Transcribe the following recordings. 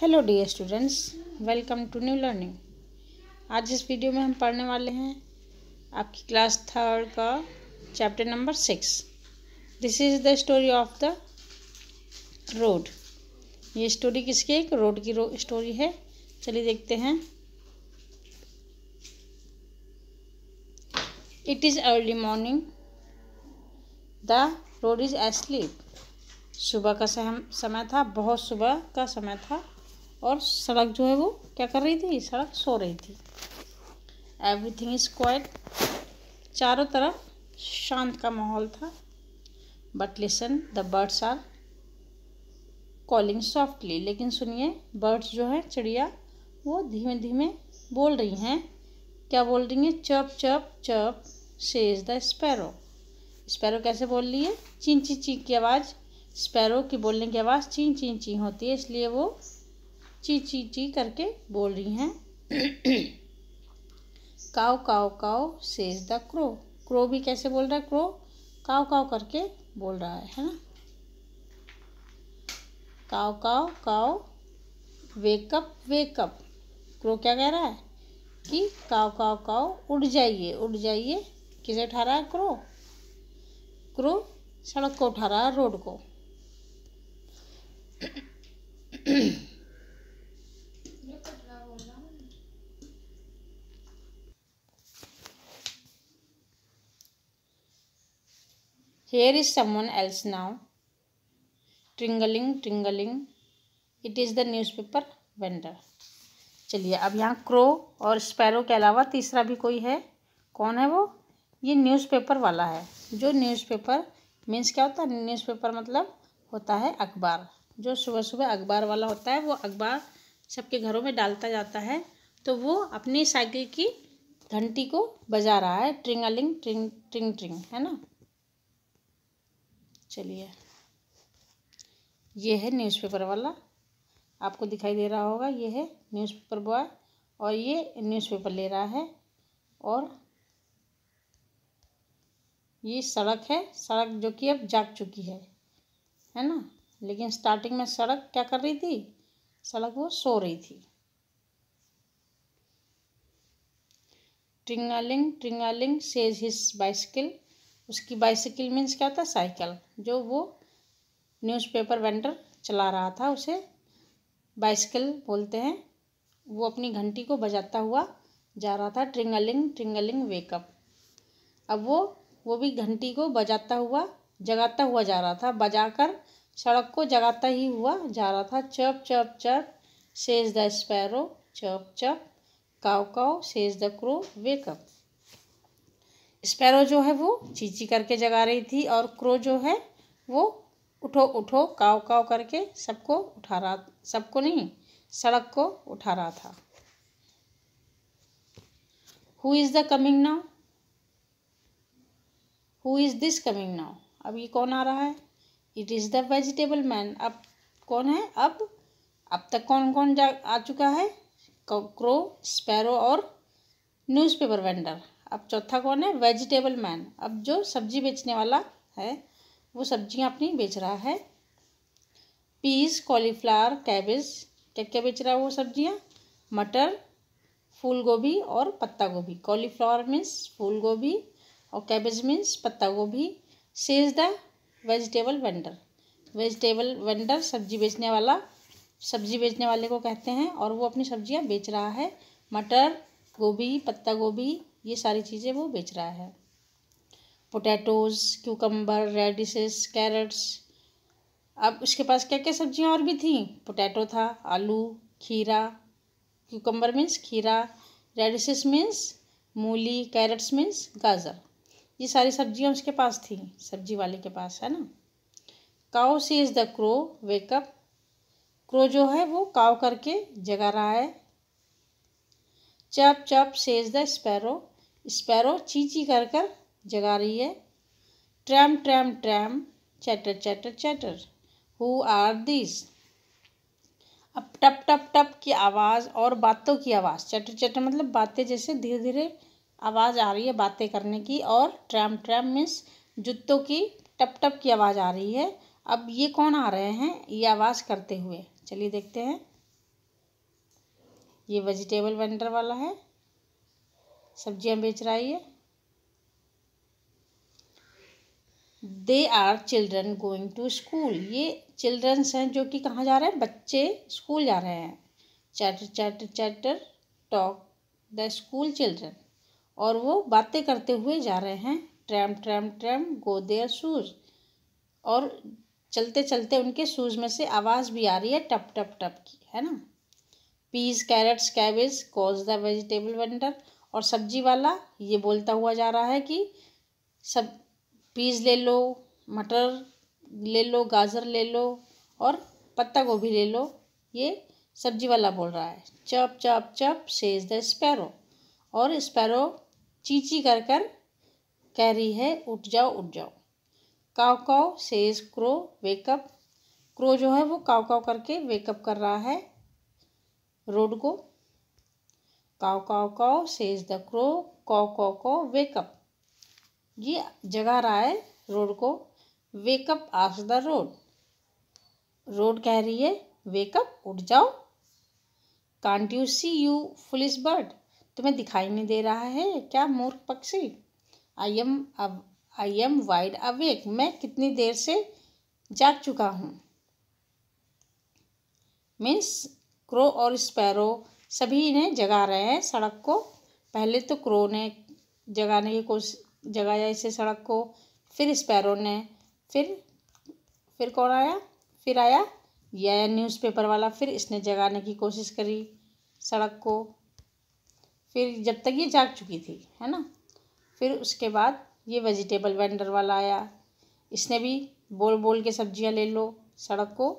Hello the students welcome to new learning आज इस video में हम पढ़ने वाले हैं आपकी क्लास थर्ड का chapter number six this is the story of the road ये स्टोरी किसकी एक रोड की स्टोरी है चलिए देखते हैं it is early morning the road is asleep सुबह का समय था बहुत सुबह का समय था और सड़क जो है वो क्या कर रही थी सड़क सो रही थी एवरीथिंग इज क्वाइट चारों तरफ शांत का माहौल था but listen the birds are calling softly लेकिन सुनिए बर्ड्स जो है चिड़िया वो धीमे धीमे बोल रही हैं क्या बोल रही हैं चप चप चप से इज़ द स्पैरो स्पैरो कैसे बोल रही है चीं ची ची की आवाज़ स्पैरो की बोलने की आवाज़ चीं चीं ची होती है इसलिए वो ची ची ची करके बोल रही हैं caw caw caw says the crow crow भी कैसे बोल रहा है क्रो काव काओ करके बोल रहा है है ना काव काव काव वेकअप वेकअप क्रो क्या कह रहा है कि काव काव काओ उड़ जाइए उड़ जाइए किसे उठा रहा है क्रो क्रो सड़क को उठा रहा है रोड को Here is someone else now. Tringaling it is the newspaper vendor चलिए अब यहाँ क्रो और स्पैरो के अलावा तीसरा भी कोई है कौन है वो ये न्यूज़पेपर वाला है जो न्यूज़पेपर मीन्स क्या होता है न्यूज़पेपर मतलब होता है अखबार जो सुबह सुबह अखबार वाला होता है वो अखबार सबके घरों में डालता जाता है तो वो अपनी साइकिल की घंटी को बजा रहा है ट्रिंगलिंग ट्रिंग ट्रिंग ट्रिंग है ना चलिए ये है न्यूज़पेपर वाला आपको दिखाई दे रहा होगा ये है न्यूज़पेपर बॉय और ये न्यूज़पेपर ले रहा है और ये सड़क है सड़क जो कि अब जाग चुकी है है ना लेकिन स्टार्टिंग में सड़क क्या कर रही थी सड़क वो सो रही थी tringaling tringaling says his bicycle उसकी बाइसिकल मीन्स क्या होता है साइकिल जो वो न्यूज़पेपर वेंडर चला रहा था उसे बाइसिकल बोलते हैं वो अपनी घंटी को बजाता हुआ जा रहा था ट्रिंगलिंग ट्रिंगलिंग वेकअप अब वो वो भी घंटी को बजाता हुआ जगाता हुआ जा रहा था बजाकर सड़क को जगाता ही हुआ जा रहा था चप चप चप सेज द स्पैरो चप chirp caw caw says the crow wake up sparrow जो है वो चीची करके जगा रही थी और क्रो जो है वो उठो उठो काव काव करके सबको उठा रहा सबको नहीं सड़क को उठा रहा था who is the coming now who is this coming now अब ये कौन आ रहा है it is the vegetable man अब कौन है अब अब तक कौन कौन जा आ चुका है क्रो स्पैरो और न्यूज़पेपर वेंडर अब चौथा कौन है वेजिटेबल मैन अब जो सब्जी बेचने वाला है वो सब्जियाँ अपनी बेच रहा है पीस कॉलीफ्लावर कैबेज क्या क्या बेच रहा है वो सब्जियाँ मटर फूल गोभी और पत्ता गोभी कॉलीफ्लावर मीन्स फूल गोभी और कैबेज मीन्स पत्ता गोभी says the vegetable vendor vegetable vendor सब्जी बेचने वाला सब्जी बेचने वाले को कहते हैं और वो अपनी सब्जियां बेच रहा है मटर गोभी पत्ता गोभी ये सारी चीज़ें वो बेच रहा है पोटैटोज़ क्यूकम्बर रेडिशेस कैरेट्स अब उसके पास क्या क्या सब्जियां और भी थी पोटैटो था आलू खीरा क्यूकम्बर मीन्स खीरा रेडिशेस मीन्स मूली कैरेट्स मीन्स गाजर ये सारी सब्जियां उसके पास थी सब्जी वाले के पास है ना caw see is the crow wake up crow जो है वो काव करके जगा रहा है चप चप सेज द स्पैरो स्पैरो चीची कर कर जगा रही है tramp tramp tramp chatter chatter chatter who are this अब टप टप टप की आवाज़ और बातों की आवाज़ चटर चटर मतलब बातें जैसे धीरे धीरे आवाज़ आ रही है बातें करने की और ट्रैम ट्रैम मीन्स जूतों की टप टप की आवाज़ आ रही है अब ये कौन आ रहे हैं ये आवाज़ करते हुए चलिए देखते हैं ये वेजिटेबल वेंडर वाला है सब्जियां बेच रहा है ये they are children going to school ये चिल्ड्रंस हैं जो कि कहाँ जा रहे हैं बच्चे स्कूल जा रहे हैं chatter chatter chatter talk the school children और वो बातें करते हुए जा रहे हैं tramp tramp tramp go their shoes और चलते चलते उनके शूज़ में से आवाज़ भी आ रही है टप टप टप की है ना peas carrots cabbage calls the vegetable vendor और सब्जी वाला ये बोलता हुआ जा रहा है कि सब पीज ले लो मटर ले लो गाजर ले लो और पत्ता गोभी ले लो ये सब्जी वाला बोल रहा है chirp chirp chirp is the sparrow और स्पैरो चीची कर कर कह रही है उठ जाओ उठ जाओ काव काव इज़ क्रो वेकअप क्रो जो है वो काव काव करके वेकअप कर रहा है रोड को काव काव काव सेज द क्रो कौ कौ कौ वेकअप ये जगा रहा है रोड को wake up of the road road कह रही है वेकअप उठ जाओ can't you see you foolish bird तुम्हें दिखाई नहीं दे रहा है क्या मूर्ख पक्षी आई एम अब आई एम वाइड अवेक मैं कितनी देर से जाग चुका हूँ मीन्स क्रो और स्पैरो सभी इन्हें जगा रहे हैं सड़क को पहले तो क्रो ने जगाने की कोशिश जगाया इसे सड़क को फिर स्पैरो ने फिर फिर कौन आया फिर आया यह आया न्यूज़पेपर वाला फिर इसने जगाने की कोशिश करी सड़क को फिर जब तक ये जाग चुकी थी है ना फिर उसके बाद ये वेजिटेबल वेंडर वाला आया इसने भी बोल बोल के सब्जियां ले लो सड़क को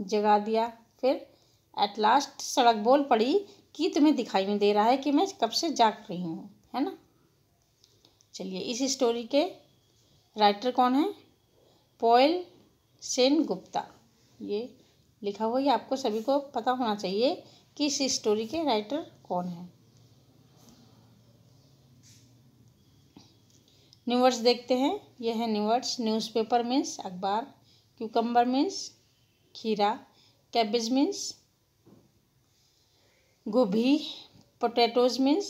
जगा दिया फिर एट लास्ट सड़क बोल पड़ी कि तुम्हें दिखाई नहीं दे रहा है कि मैं कब से जाग रही हूँ है ना चलिए इस स्टोरी के राइटर कौन है पोयल सेन गुप्ता ये लिखा हुआ है आपको सभी को पता होना चाहिए कि इस स्टोरी के राइटर कौन है न्यूवर्स देखते हैं यह है न्यूवर्स न्यूज़पेपर मीन्स अखबार क्यूकम्बर मीन्स खीरा कैबेज मीन्स गोभी पोटैटोज मीन्स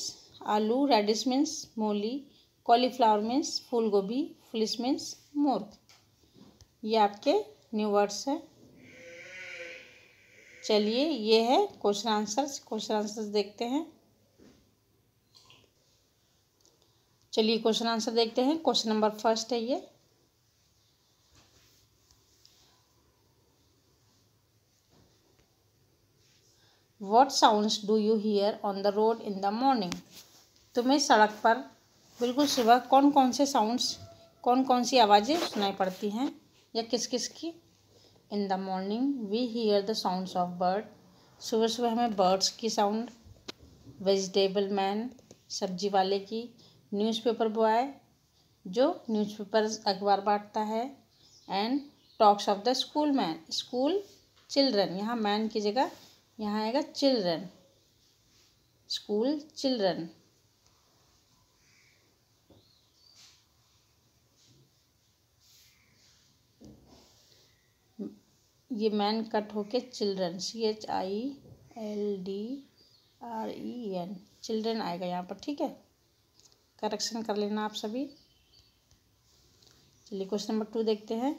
आलू रेडिस मीन्स मूली कॉलीफ्लावर मीन्स फूल गोभी फुलिस मीन्स मोर ये आपके न्यू वर्ड्स हैं चलिए ये है क्वेश्चन आंसर्स क्वेश्चन आंसर्स देखते हैं चलिए क्वेश्चन आंसर देखते हैं क्वेश्चन नंबर फर्स्ट है ये what sounds do you hear on the road in the morning तुम्हें सड़क पर बिल्कुल सुबह कौन कौन से साउंड्स कौन कौन सी आवाज़ें सुनाई पड़ती हैं या किस किस की in the morning we hear the sounds of bird सुबह सुबह हमें बर्ड्स की साउंड वेजिटेबल मैन सब्जी वाले की न्यूज़पेपर बॉय जो न्यूज़पेपर अखबार बांटता है and talks of the school man school children यहाँ मैन की जगह यहाँ आएगा चिल्ड्रन स्कूल चिल्ड्रन ये मैन कट होके children C H I L D R E N children आएगा यहाँ पर ठीक है करेक्शन कर लेना आप सभी चलिए क्वेश्चन नंबर टू देखते हैं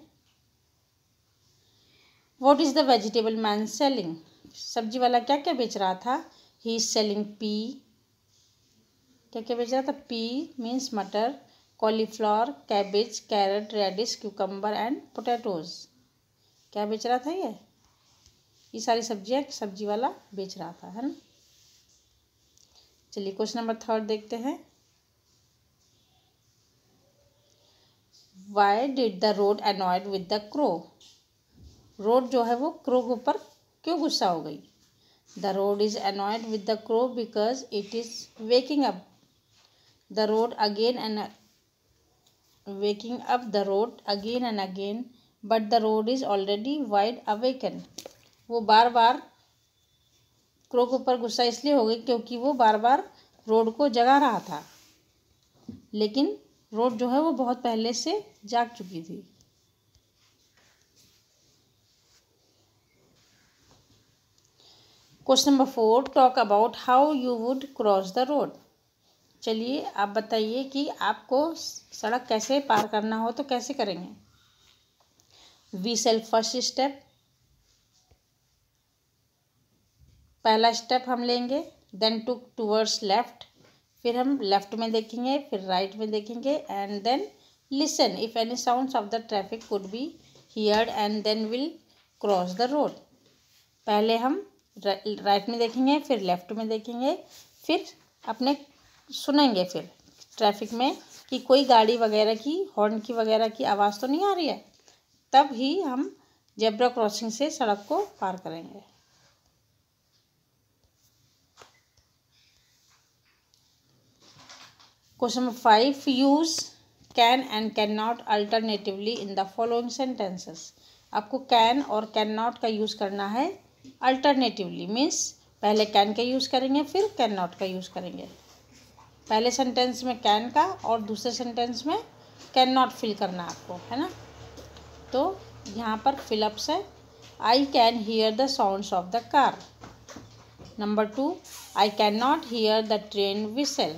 what is the vegetable man selling सब्जी वाला क्या क्या बेच रहा था ही इज सेलिंग पी क्या क्या बेच रहा था पी मीन्स मटर cauliflower cabbage carrot radish cucumber and potatoes क्या बेच रहा था ये ये सारी सब्जियाँ सब्जी वाला बेच रहा था है ना चलिए क्वेश्चन नंबर थर्ड देखते हैं why did the road annoyed with the crow road जो है वो क्रो के ऊपर क्यों गुस्सा हो गई the road is annoyed with the crow because it is waking up the road again and waking up the road again and again but the road is already wide awaken वो बार बार crow के ऊपर गुस्सा इसलिए हो गई क्योंकि वो बार बार रोड को जगा रहा था लेकिन रोड जो है वो बहुत पहले से जाग चुकी थी question number four talk about how you would cross the road चलिए आप बताइए कि आपको सड़क कैसे पार करना हो तो कैसे करेंगे वी सेल फर्स्ट स्टेप पहला स्टेप हम लेंगे देन टू टूवर्ड्स लेफ्ट फिर हम लेफ्ट में देखेंगे फिर राइट में देखेंगे and then listen if any sounds of the traffic would be heard and then will cross the road पहले हम राइट में देखेंगे फिर लेफ्ट में देखेंगे फिर अपने सुनेंगे फिर ट्रैफिक में कि कोई गाड़ी वगैरह की हॉर्न की वगैरह की आवाज़ तो नहीं आ रही है तब ही हम जेब्रा क्रॉसिंग से सड़क को पार करेंगे question number five use can and can not alternatively in the following sentences आपको कैन और कैन नॉट का यूज़ करना है अल्टरनेटिवली मीन्स पहले कैन का यूज़ करेंगे फिर कैन नॉट का यूज़ करेंगे पहले सेंटेंस में कैन का और दूसरे सेंटेंस में कैन नॉट फिल करना आपको है ना तो यहाँ पर फिलअप्स है I can hear the sound of the car number two I can not hear the train whistle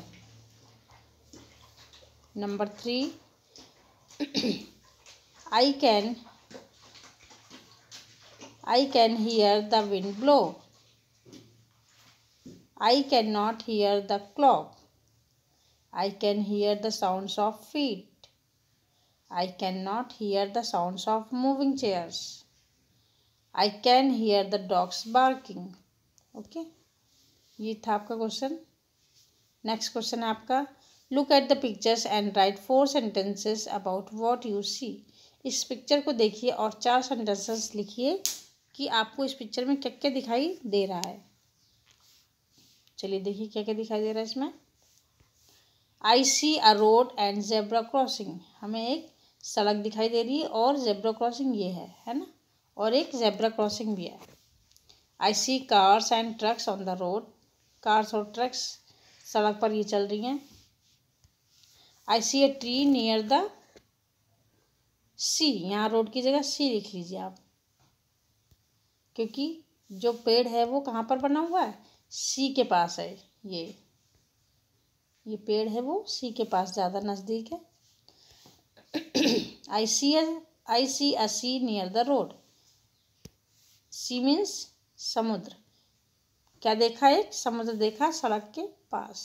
number three I can I can hear the wind blow. I cannot hear the clock. I can hear the sounds of feet. I cannot hear the sounds of moving chairs. I can hear the dogs barking. Okay. ये था आपका question next question है आपका look at the pictures and write four sentences about what you see इस picture को देखिए और चार सेंटेंसेस लिखिए कि आपको इस पिक्चर में क्या क्या दिखाई दे रहा है चलिए देखिए क्या क्या दिखाई दे रहा है इसमें I see a road and zebra crossing हमें एक सड़क दिखाई दे रही है और जेब्रा क्रॉसिंग ये है है ना और एक जेब्रा क्रॉसिंग भी है I see cars and trucks on the road cars और ट्रक्स सड़क पर ये चल रही हैं I see a tree near the sea यहाँ रोड की जगह सी लिख लीजिए आप क्योंकि जो पेड़ है वो कहाँ पर बना हुआ है सी के पास है ये ये पेड़ है वो सी के पास ज़्यादा नज़दीक है I see I see a sea near the road sea means समुद्र क्या देखा एक समुद्र देखा सड़क के पास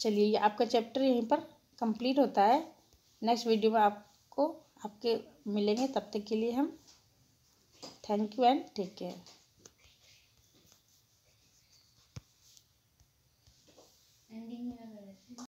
चलिए ये आपका चैप्टर यहीं पर कंप्लीट होता है नेक्स्ट वीडियो में आपको आपके मिलेंगे तब तक के लिए हम thank you and take care